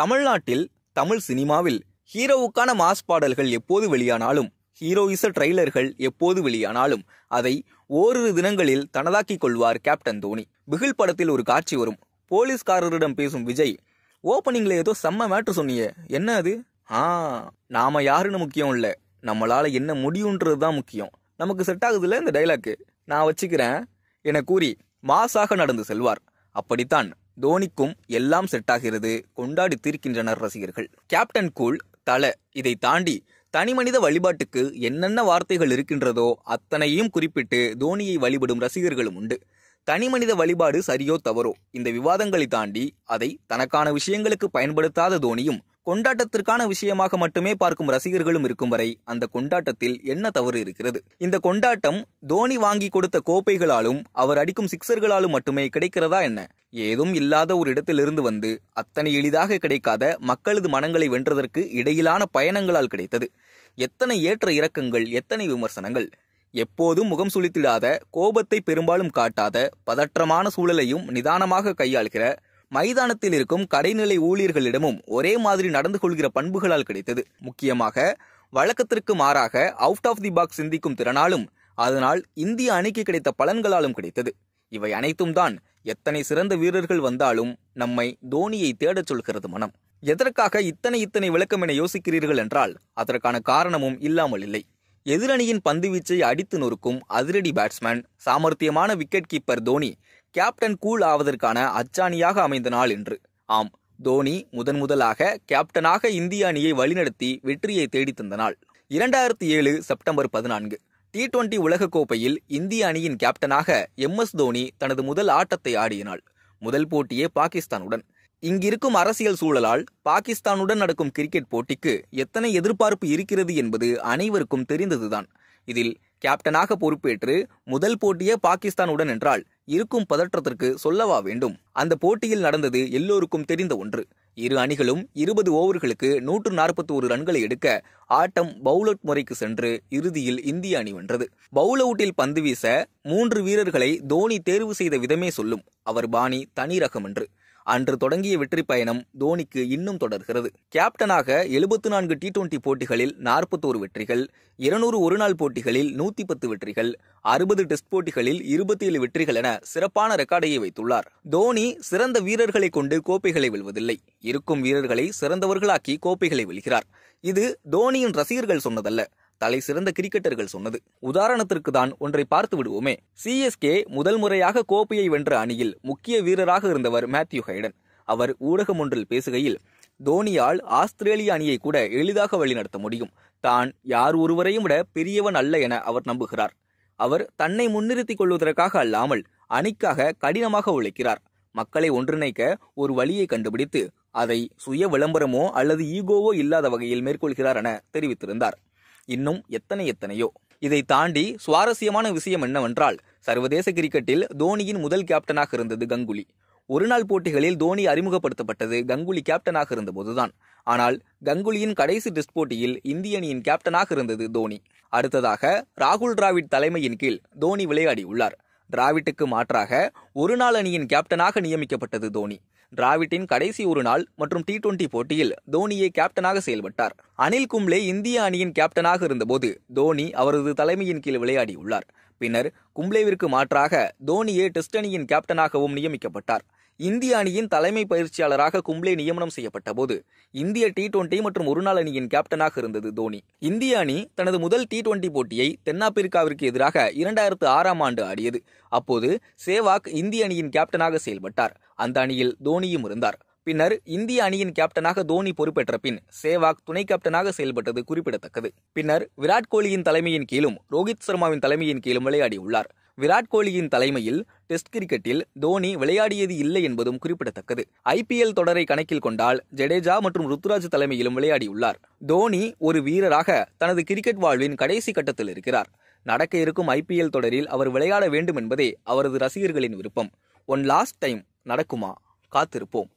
தமிழ்நாட்டில் தமிழ் சினிமாவில் ஹீரோவுக்கான மாஸ் பாடல்கள் எப்போது வெளியானாலும் ஹீரோயிச ட்ரெய்லர்கள் எப்போது வெளியானாலும் அதை ஓரிரு தினங்களில் தனதாக்கிக் கொள்வார் கேப்டன் தோனி பிகில் படத்தில் ஒரு காட்சி வரும் போலீஸ்காரரிடம் பேசும் விஜய் ஓப்பனிங்ல ஏதோ செம்ம மேட்ரு சொன்னீங்க என்ன அது ஆ நாம யாருன்னு முக்கியம் இல்லை நம்மளால என்ன முடியுன்றது தான் முக்கியம் நமக்கு செட் ஆகுதுல இந்த டைலாக்கு நான் வச்சுக்கிறேன் என கூறி மாசாக நடந்து செல்வார் அப்படித்தான் தோனிக்கும் எல்லாம் செட் ஆகிறது கொண்டாடி தீர்க்கின்றனர் ரசிகர்கள் கேப்டன் கூல் தல இதை தாண்டி தனிமனித வழிபாட்டுக்கு என்னென்ன வார்த்தைகள் இருக்கின்றதோ அத்தனையும் குறிப்பிட்டு தோனியை வழிபடும் ரசிகர்களும் உண்டு தனிமனித வழிபாடு சரியோ தவறோ இந்த விவாதங்களை தாண்டி அதை தனக்கான விஷயங்களுக்கு பயன்படுத்தாத தோனியும் கொண்டாட்டத்திற்கான விஷயமாக மட்டுமே பார்க்கும் ரசிகர்களும் இருக்கும் வரை அந்த கொண்டாட்டத்தில் என்ன தவறு இருக்கிறது இந்த கொண்டாட்டம் தோனி வாங்கி கொடுத்த கோப்பைகளாலும் அவர் அடிக்கும் சிக்சர்களாலும் மட்டுமே கிடைக்கிறதா என்ன ஏதும் இல்லாத ஒரு இடத்திலிருந்து வந்து அத்தனை எளிதாக கிடைக்காத மக்களது மனங்களை வென்றதற்கு இடையிலான பயணங்களால் கிடைத்தது எத்தனை ஏற்ற இறக்கங்கள் எத்தனை விமர்சனங்கள் எப்போதும் முகம் சுளித்திடாத கோபத்தை பெரும்பாலும் காட்டாத பதற்றமான சூழலையும் நிதானமாக கையாளுகிற மைதானத்தில் இருக்கும் கடைநிலை ஊழியர்களிடமும் ஒரே மாதிரி நடந்து கொள்கிற பண்புகளால் கிடைத்தது முக்கியமாக வழக்கத்திற்கு மாறாக அவுட் ஆஃப் தி பாக்ஸ் சிந்திக்கும் திறனாலும் அதனால் இந்திய அணிக்கு கிடைத்த பலன்களாலும் கிடைத்தது இவை அனைத்தும் தான் எத்தனை சிறந்த வீரர்கள் வந்தாலும் நம்மை தோனியை தேடச் சொல்கிறது மனம் எதற்காக இத்தனை இத்தனை விளக்கம் என யோசிக்கிறீர்கள் என்றால் அதற்கான காரணமும் இல்லாமல் இல்லை எதிரணியின் பந்து வீச்சை அடித்து நொறுக்கும் அதிரடி பேட்ஸ்மேன் சாமர்த்தியமான wicket keeper Dhoni captain cool ஆவதற்கான அச்சாணியாக அமைந்த நாள் என்று ஆம் தோனி முதன் முதலாக கேப்டனாக இந்திய அணியை வழிநடத்தி வெற்றியை தேடித்தந்த நாள் இரண்டாயிரத்தி ஏழு செப்டம்பர் பதினான்கு டி டுவெண்டி உலகக்கோப்பையில் இந்திய அணியின் கேப்டனாக எம் எஸ் தோனி தனது முதல் ஆட்டத்தை ஆடிய நாள் முதல் போட்டியே பாகிஸ்தானுடன் இங்கிருக்கும் அரசியல் சூழலால் பாகிஸ்தானுடன் நடக்கும் கிரிக்கெட் போட்டிக்கு எத்தனை எதிர்பார்ப்பு இருக்கிறது என்பது அனைவருக்கும் தெரிந்ததுதான் இதில் கேப்டனாக பொறுப்பேற்று முதல் போட்டியே பாகிஸ்தானுடன் என்றால் இருக்கும் பதற்றத்திற்கு சொல்லவா வேண்டும் அந்த போட்டியில் நடந்தது எல்லோருக்கும் தெரிந்த ஒன்று இரு அணிகளும் இருபது ஓவர்களுக்கு நூற்று நாற்பத்தி ஒரு ரன்களை எடுக்க ஆட்டம் அவுட் முறைக்கு சென்று இறுதியில் இந்திய அணி வென்றது பவுலவுட்டில் பந்து வீச மூன்று வீரர்களை தோனி தேர்வு செய்த விதமே சொல்லும் அவர் பாணி தனி ரகம் என்று அன்று தொடங்கிய வெற்றி பயணம் தோனிக்கு இன்னும் தொடர்கிறது கேப்டனாக எழுபத்து நான்கு டி டுவெண்டி போட்டிகளில் நாற்பத்தோரு வெற்றிகள் இருநூறு ஒருநாள் போட்டிகளில் நூத்தி பத்து வெற்றிகள் அறுபது டெஸ்ட் போட்டிகளில் இருபத்தி ஏழு வெற்றிகள் என சிறப்பான ரெக்கார்டையை வைத்துள்ளார் தோனி சிறந்த வீரர்களை கொண்டு கோப்பைகளை வெல்வதில்லை இருக்கும் வீரர்களை சிறந்தவர்களாக்கி கோப்பைகளை வெல்கிறார் இது தோனியின் ரசிகர்கள் சொன்னதல்ல தலை சிறந்த கிரிக்கெட்டர்கள் சொன்னது உதாரணத்திற்கு தான் ஒன்றை பார்த்து விடுவோமே சிஎஸ்கே முதல் முறையாக கோப்பையை வென்ற அணியில் முக்கிய வீரராக இருந்தவர் மேத்யூ ஹைடன் அவர் ஊடகம் ஒன்றில் பேசுகையில் தோனியால் ஆஸ்திரேலிய அணியை கூட எளிதாக வழிநடத்த முடியும் தான் யார் ஒருவரையும் விட பெரியவன் அல்ல என அவர் நம்புகிறார் அவர் தன்னை முன்னிறுத்திக் கொள்வதற்காக அல்லாமல் அணிக்காக கடினமாக உழைக்கிறார் மக்களை ஒன்றிணைக்க ஒரு வழியை கண்டுபிடித்து அதை சுய விளம்பரமோ அல்லது ஈகோவோ இல்லாத வகையில் மேற்கொள்கிறார் என தெரிவித்திருந்தார் இன்னும் எத்தனை எத்தனையோ இதை தாண்டி சுவாரஸ்யமான விஷயம் என்னவென்றால் சர்வதேச கிரிக்கெட்டில் தோனியின் முதல் கேப்டனாக இருந்தது கங்குலி ஒருநாள் போட்டிகளில் தோனி அறிமுகப்படுத்தப்பட்டது கங்குலி கேப்டனாக இருந்தபோதுதான் ஆனால் கங்குலியின் கடைசி டெஸ்ட் போட்டியில் இந்திய அணியின் கேப்டனாக இருந்தது தோனி அடுத்ததாக ராகுல் டிராவிட் தலைமையின் கீழ் தோனி விளையாடியுள்ளார் டிராவிட்டுக்கு மாற்றாக ஒருநாள் அணியின் கேப்டனாக நியமிக்கப்பட்டது தோனி டிராவிட்டின் கடைசி ஒரு நாள் மற்றும் டி டுவெண்டி போட்டியில் தோனியே கேப்டனாக செயல்பட்டார் அனில் கும்ளே இந்திய அணியின் கேப்டனாக இருந்தபோது தோனி அவரது தலைமையின் கீழ் விளையாடியுள்ளார் பின்னர் கும்ளேவிற்கு மாற்றாக தோனியே டெஸ்ட் அணியின் கேப்டனாகவும் நியமிக்கப்பட்டார் இந்திய அணியின் தலைமை பயிற்சியாளராக கும்ப்ளே நியமனம் செய்யப்பட்ட போது இந்திய டி டுவெண்டி மற்றும் ஒருநாள் அணியின் கேப்டனாக இருந்தது தோனி இந்திய அணி தனது முதல் டி டுவெண்டி போட்டியை தென்னாப்பிரிக்காவிற்கு எதிராக இரண்டாயிரத்து ஆறாம் ஆண்டு ஆடியது அப்போது சேவாக் இந்திய அணியின் கேப்டனாக செயல்பட்டார் அந்த அணியில் தோனியும் இருந்தார் பின்னர் இந்திய அணியின் கேப்டனாக தோனி பொறுப்பேற்ற பின் சேவாக் துணை கேப்டனாக செயல்பட்டது குறிப்பிடத்தக்கது பின்னர் விராட் கோலியின் தலைமையின் கீழும் ரோஹித் சர்மாவின் தலைமையின் கீழும் விளையாடியுள்ளார் விராட் கோலியின் தலைமையில் டெஸ்ட் கிரிக்கெட்டில் தோனி விளையாடியது இல்லை என்பதும் குறிப்பிடத்தக்கது ஐபிஎல் தொடரை கணக்கில் கொண்டால் ஜடேஜா மற்றும் ருத்துராஜ் தலைமையிலும் விளையாடியுள்ளார் தோனி ஒரு வீரராக தனது கிரிக்கெட் வாழ்வின் கடைசி கட்டத்தில் இருக்கிறார் நடக்க இருக்கும் ஐபிஎல் தொடரில் அவர் விளையாட வேண்டும் என்பதே அவரது ரசிகர்களின் விருப்பம் ஒன் லாஸ்ட் டைம் நடக்குமா காத்திருப்போம்